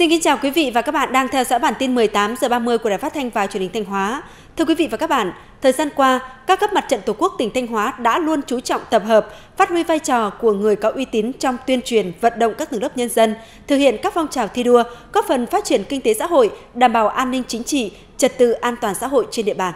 Xin kính chào quý vị và các bạn đang theo dõi bản tin 18 giờ 30 của Đài Phát thanh và Truyền hình Thanh Hóa. Thưa quý vị và các bạn, thời gian qua, các cấp mặt trận Tổ quốc tỉnh Thanh Hóa đã luôn chú trọng tập hợp, phát huy vai trò của người có uy tín trong tuyên truyền, vận động các tầng lớp nhân dân, thực hiện các phong trào thi đua, góp phần phát triển kinh tế xã hội, đảm bảo an ninh chính trị, trật tự an toàn xã hội trên địa bàn.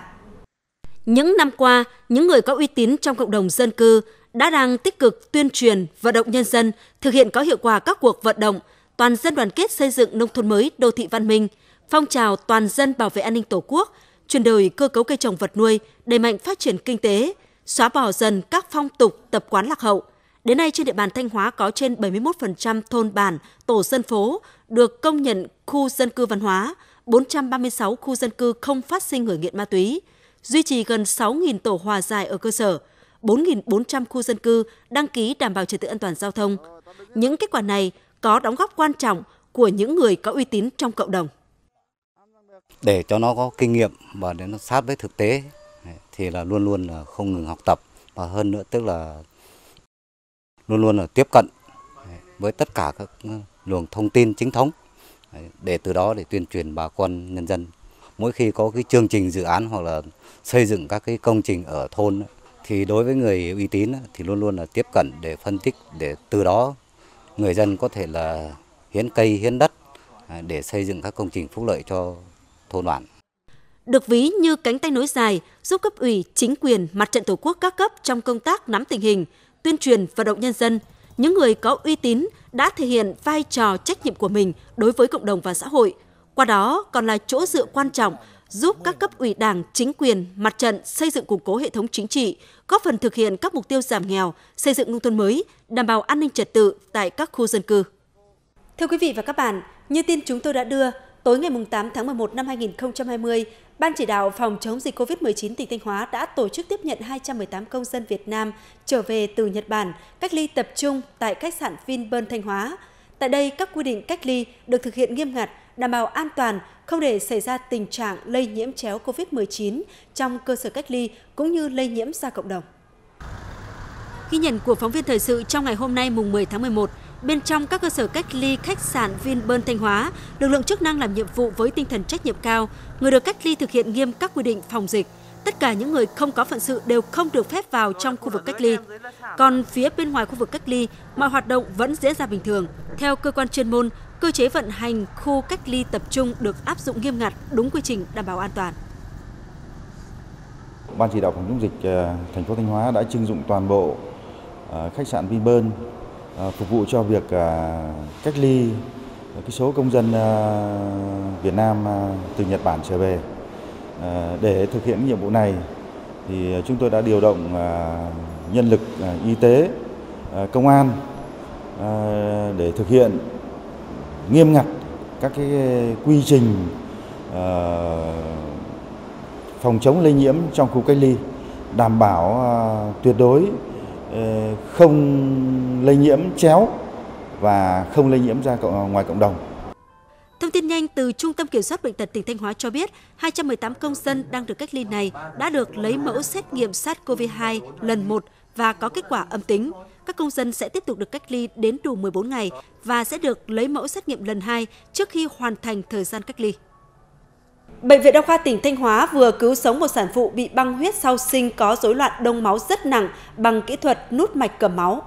Những năm qua, những người có uy tín trong cộng đồng dân cư đã đang tích cực tuyên truyền, vận động nhân dân thực hiện có hiệu quả các cuộc vận động, toàn dân đoàn kết xây dựng nông thôn mới, đô thị văn minh, phong trào toàn dân bảo vệ an ninh Tổ quốc, chuyển đổi cơ cấu cây trồng vật nuôi, đẩy mạnh phát triển kinh tế, xóa bỏ dần các phong tục tập quán lạc hậu. Đến nay trên địa bàn Thanh Hóa có trên 71% thôn bản, tổ dân phố được công nhận khu dân cư văn hóa, 436 khu dân cư không phát sinh người nghiện ma túy, duy trì gần 6.000 tổ hòa giải ở cơ sở, 4.400 khu dân cư đăng ký đảm bảo trật tự an toàn giao thông. Những kết quả này có đóng góp quan trọng của những người có uy tín trong cộng đồng. Để cho nó có kinh nghiệm và để nó sát với thực tế thì là luôn luôn là không ngừng học tập và hơn nữa tức là luôn luôn là tiếp cận với tất cả các luồng thông tin chính thống để từ đó để tuyên truyền bà con nhân dân mỗi khi có cái chương trình dự án hoặc là xây dựng các cái công trình ở thôn thì đối với người uy tín thì luôn luôn là tiếp cận để phân tích để từ đó người dân có thể là hiến cây, hiến đất à, để xây dựng các công trình phúc lợi cho thôn bản. Được ví như cánh tay nối dài, giúp cấp ủy, chính quyền, mặt trận tổ quốc các cấp trong công tác nắm tình hình, tuyên truyền vận động nhân dân, những người có uy tín đã thể hiện vai trò trách nhiệm của mình đối với cộng đồng và xã hội, qua đó còn là chỗ dựa quan trọng giúp các cấp ủy đảng, chính quyền, mặt trận xây dựng củng cố hệ thống chính trị, góp phần thực hiện các mục tiêu giảm nghèo, xây dựng nông thôn mới, đảm bảo an ninh trật tự tại các khu dân cư. Thưa quý vị và các bạn, như tin chúng tôi đã đưa, tối ngày 8 tháng 11 năm 2020, Ban chỉ đạo phòng chống dịch COVID-19 tỉnh Thanh Hóa đã tổ chức tiếp nhận 218 công dân Việt Nam trở về từ Nhật Bản cách ly tập trung tại khách sạn Vinpearl Thanh Hóa. Tại đây, các quy định cách ly được thực hiện nghiêm ngặt – đảm bảo an toàn, không để xảy ra tình trạng lây nhiễm chéo COVID-19 trong cơ sở cách ly cũng như lây nhiễm ra cộng đồng. Ghi nhận của phóng viên thời sự trong ngày hôm nay mùng 10 tháng 11, bên trong các cơ sở cách ly khách sạn Vinpearl Thanh Hóa, lực lượng chức năng làm nhiệm vụ với tinh thần trách nhiệm cao, người được cách ly thực hiện nghiêm các quy định phòng dịch. Tất cả những người không có phận sự đều không được phép vào trong khu vực cách ly. Còn phía bên ngoài khu vực cách ly, mọi hoạt động vẫn diễn ra bình thường. Theo cơ quan chuyên môn, Cơ chế vận hành khu cách ly tập trung được áp dụng nghiêm ngặt, đúng quy trình đảm bảo an toàn. Ban chỉ đạo phòng chống dịch ờ, thành phố Thanh Hóa đã trưng dụng toàn bộ ờ, khách sạn Vinpearl ờ, phục vụ cho việc cách ly cái số công dân Việt Nam từ Nhật Bản trở về. Để thực hiện nhiệm vụ này thì chúng tôi đã điều động nhân lực y tế, công an để thực hiện nghiêm ngặt các cái ờ, quy trình ờ, phòng chống lây nhiễm trong khu cách ly đảm bảo ờ, tuyệt đối không lây nhiễm chéo và không lây nhiễm ra ngoài cộng đồng. Thông tin nhanh từ Trung tâm Kiểm soát Bệnh tật tỉnh Thanh Hóa cho biết, 218 công dân đang được cách ly này đã được lấy mẫu xét nghiệm SARS-CoV-2 lần 1 và có kết quả âm tính các công dân sẽ tiếp tục được cách ly đến đủ 14 ngày và sẽ được lấy mẫu xét nghiệm lần 2 trước khi hoàn thành thời gian cách ly. Bệnh viện Đa khoa tỉnh Thanh Hóa vừa cứu sống một sản phụ bị băng huyết sau sinh có rối loạn đông máu rất nặng bằng kỹ thuật nút mạch cầm máu.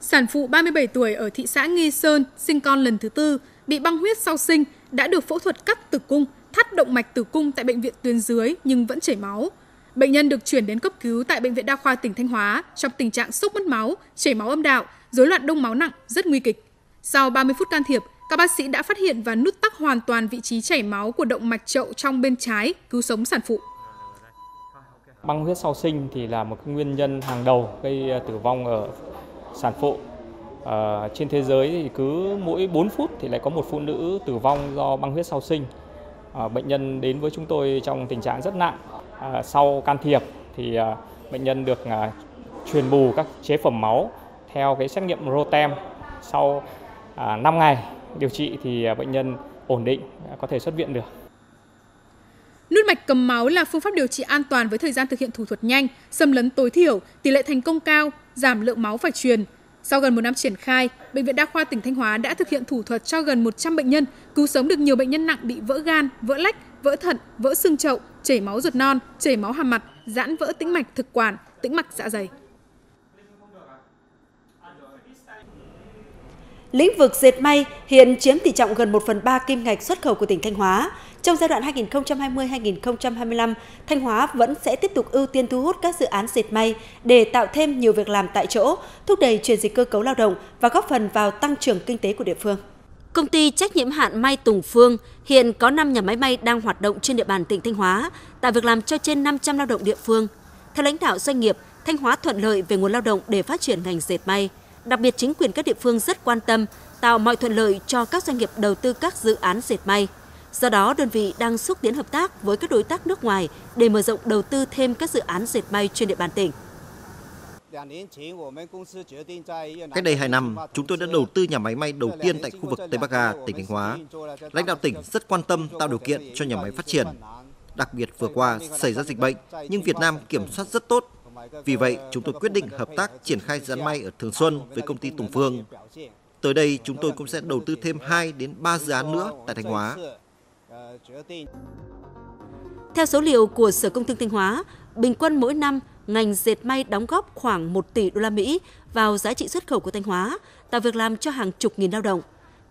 Sản phụ 37 tuổi ở thị xã Nghi Sơn sinh con lần thứ tư bị băng huyết sau sinh đã được phẫu thuật cắt tử cung, thắt động mạch tử cung tại bệnh viện tuyến dưới nhưng vẫn chảy máu. Bệnh nhân được chuyển đến cấp cứu tại Bệnh viện Đa khoa tỉnh Thanh Hóa trong tình trạng sốc mất máu, chảy máu âm đạo, rối loạn đông máu nặng, rất nguy kịch. Sau 30 phút can thiệp, các bác sĩ đã phát hiện và nút tắc hoàn toàn vị trí chảy máu của động mạch chậu trong bên trái, cứu sống sản phụ. Băng huyết sau sinh thì là một nguyên nhân hàng đầu gây à, tử vong ở sản phụ. À, trên thế giới thì cứ mỗi 4 phút thì lại có một phụ nữ tử vong do băng huyết sau sinh. À, bệnh nhân đến với chúng tôi trong tình trạng rất nặng, À, sau can thiệp thì à, bệnh nhân được à, truyền bù các chế phẩm máu theo cái xét nghiệm Rotem sau 5 ngày điều trị thì bệnh nhân ổn định có thể xuất viện được. Nút mạch cầm máu là phương pháp điều trị an toàn với thời gian thực hiện thủ thuật nhanh, xâm lấn tối thiểu, tỷ lệ thành công cao, giảm lượng máu phải truyền. Sau gần một năm triển khai, Bệnh viện Đa khoa tỉnh Thanh Hóa đã thực hiện thủ thuật cho gần 100 bệnh nhân, cứu sống được nhiều bệnh nhân nặng bị vỡ gan, vỡ lách, vỡ thận, vỡ xương chậu, chảy máu ruột non, chảy máu hàm mặt, giãn vỡ tĩnh mạch thực quản, tĩnh mạch dạ dày. Lĩnh vực dệt may hiện chiếm tỷ trọng gần 1 phần 3 kim ngạch xuất khẩu của tỉnh Thanh Hóa. Trong giai đoạn 2020-2025, Thanh Hóa vẫn sẽ tiếp tục ưu tiên thu hút các dự án dệt may để tạo thêm nhiều việc làm tại chỗ, thúc đẩy chuyển dịch cơ cấu lao động và góp phần vào tăng trưởng kinh tế của địa phương. Công ty trách nhiệm hạn May Tùng Phương hiện có 5 nhà máy may đang hoạt động trên địa bàn tỉnh Thanh Hóa, tạo việc làm cho trên 500 lao động địa phương. Theo lãnh đạo doanh nghiệp, Thanh Hóa thuận lợi về nguồn lao động để phát triển ngành dệt may. Đặc biệt chính quyền các địa phương rất quan tâm tạo mọi thuận lợi cho các doanh nghiệp đầu tư các dự án dệt may. Do đó, đơn vị đang xúc tiến hợp tác với các đối tác nước ngoài để mở rộng đầu tư thêm các dự án dệt may trên địa bàn tỉnh. Cách đây 2 năm, chúng tôi đã đầu tư nhà máy may đầu tiên tại khu vực Tây Bắc Ga, tỉnh Thanh Hóa. Lãnh đạo tỉnh rất quan tâm tạo điều kiện cho nhà máy phát triển. Đặc biệt vừa qua xảy ra dịch bệnh, nhưng Việt Nam kiểm soát rất tốt. Vì vậy, chúng tôi quyết định hợp tác triển khai dự án may ở Thường Xuân với công ty Tùng Phương. Tới đây, chúng tôi cũng sẽ đầu tư thêm 2 đến 3 dự án nữa tại Thanh Hóa. Theo số liệu của Sở Công Thương Thanh Hóa, bình quân mỗi năm ngành dệt may đóng góp khoảng 1 tỷ đô la Mỹ vào giá trị xuất khẩu của Thanh Hóa, tạo việc làm cho hàng chục nghìn lao động.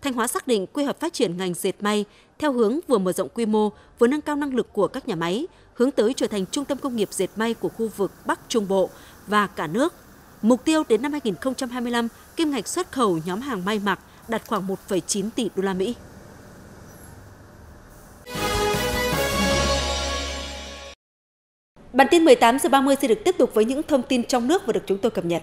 Thanh Hóa xác định quy hoạch phát triển ngành dệt may theo hướng vừa mở rộng quy mô, vừa nâng cao năng lực của các nhà máy, hướng tới trở thành trung tâm công nghiệp dệt may của khu vực Bắc Trung Bộ và cả nước. Mục tiêu đến năm 2025, kim ngạch xuất khẩu nhóm hàng may mặc đạt khoảng 1,9 tỷ đô la Mỹ. Bản tin 18 giờ 30 sẽ được tiếp tục với những thông tin trong nước và được chúng tôi cập nhật.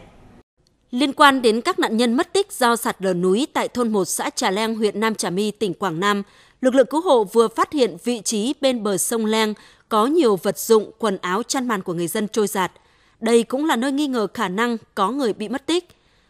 Liên quan đến các nạn nhân mất tích do sạt lở núi tại thôn 1 xã Trà Leng, huyện Nam Trà My, tỉnh Quảng Nam, lực lượng cứu hộ vừa phát hiện vị trí bên bờ sông Leng có nhiều vật dụng, quần áo, chăn màn của người dân trôi giạt. Đây cũng là nơi nghi ngờ khả năng có người bị mất tích.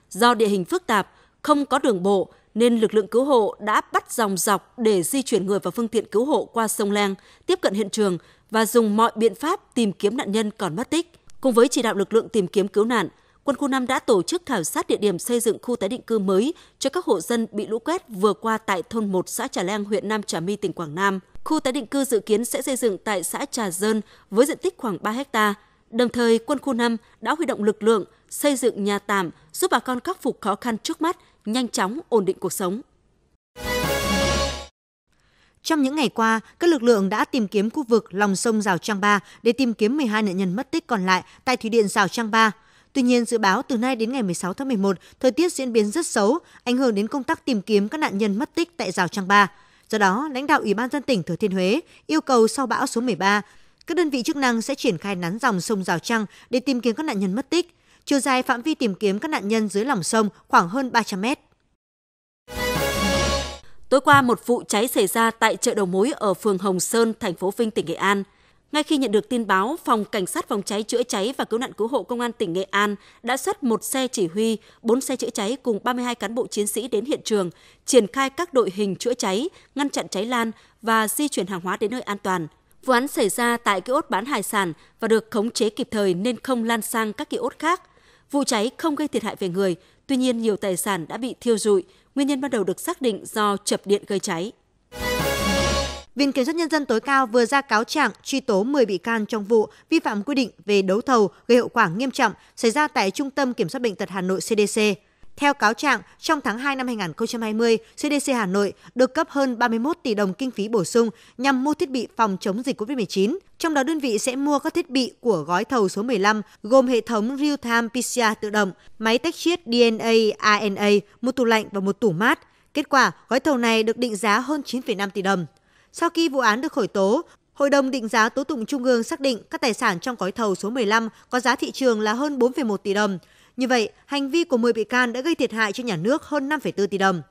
Do địa hình phức tạp, không có đường bộ, nên lực lượng cứu hộ đã bắt dòng dọc để di chuyển người và phương tiện cứu hộ qua sông Leng, tiếp cận hiện trường và dùng mọi biện pháp tìm kiếm nạn nhân còn mất tích. Cùng với chỉ đạo lực lượng tìm kiếm cứu nạn, quân khu 5 đã tổ chức khảo sát địa điểm xây dựng khu tái định cư mới cho các hộ dân bị lũ quét vừa qua tại thôn 1 xã Trà Leng, huyện Nam Trà My, tỉnh Quảng Nam. Khu tái định cư dự kiến sẽ xây dựng tại xã Trà Dơn với diện tích khoảng 3 hectare Đồng thời, quân khu 5 đã huy động lực lượng xây dựng nhà tạm giúp bà con khắc phục khó khăn trước mắt, nhanh chóng ổn định cuộc sống. Trong những ngày qua, các lực lượng đã tìm kiếm khu vực lòng sông Rào Trang Ba để tìm kiếm 12 nạn nhân mất tích còn lại tại thủy điện Rào Trang Ba. Tuy nhiên, dự báo từ nay đến ngày 16 tháng 11, thời tiết diễn biến rất xấu, ảnh hưởng đến công tác tìm kiếm các nạn nhân mất tích tại Rào Trang Ba. Do đó, lãnh đạo Ủy ban dân tỉnh Thừa Thiên Huế yêu cầu sau bão số 13, các đơn vị chức năng sẽ triển khai nắn dòng sông Rào Trăng để tìm kiếm các nạn nhân mất tích. Chiều dài phạm vi tìm kiếm các nạn nhân dưới lòng sông khoảng hơn 300 mét. Tối qua, một vụ cháy xảy ra tại chợ đầu mối ở phường Hồng Sơn, thành phố Vinh, tỉnh Nghệ An. Ngay khi nhận được tin báo, Phòng Cảnh sát phòng cháy chữa cháy và cứu nạn cứu hộ Công an tỉnh Nghệ An đã xuất một xe chỉ huy, 4 xe chữa cháy cùng 32 cán bộ chiến sĩ đến hiện trường, triển khai các đội hình chữa cháy, ngăn chặn cháy lan và di chuyển hàng hóa đến nơi an toàn – Vụ án xảy ra tại ốt bán hải sản và được khống chế kịp thời nên không lan sang các ốt khác. Vụ cháy không gây thiệt hại về người, tuy nhiên nhiều tài sản đã bị thiêu rụi. Nguyên nhân ban đầu được xác định do chập điện gây cháy. Viện Kiểm sát Nhân dân tối cao vừa ra cáo trạng truy tố 10 bị can trong vụ vi phạm quy định về đấu thầu gây hậu quả nghiêm trọng xảy ra tại Trung tâm Kiểm soát Bệnh tật Hà Nội CDC. Theo cáo trạng, trong tháng 2 năm 2020, CDC Hà Nội được cấp hơn 31 tỷ đồng kinh phí bổ sung nhằm mua thiết bị phòng chống dịch COVID-19. Trong đó đơn vị sẽ mua các thiết bị của gói thầu số 15 gồm hệ thống real-time PCR tự động, máy tách chiết DNA, RNA, một tủ lạnh và một tủ mát. Kết quả, gói thầu này được định giá hơn 9,5 tỷ đồng. Sau khi vụ án được khởi tố, Hội đồng định giá tố tụng Trung ương xác định các tài sản trong gói thầu số 15 có giá thị trường là hơn 4,1 tỷ đồng. Như vậy, hành vi của 10 bị can đã gây thiệt hại cho nhà nước hơn 5,4 tỷ đồng.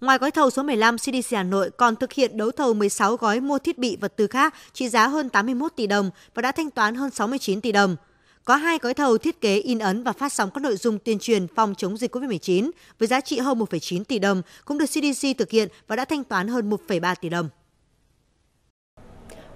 Ngoài gói thầu số 15, CDC Hà Nội còn thực hiện đấu thầu 16 gói mua thiết bị vật tư khác trị giá hơn 81 tỷ đồng và đã thanh toán hơn 69 tỷ đồng. Có hai gói thầu thiết kế in ấn và phát sóng các nội dung tuyên truyền phòng chống dịch COVID-19 với giá trị hơn 1,9 tỷ đồng cũng được CDC thực hiện và đã thanh toán hơn 1,3 tỷ đồng.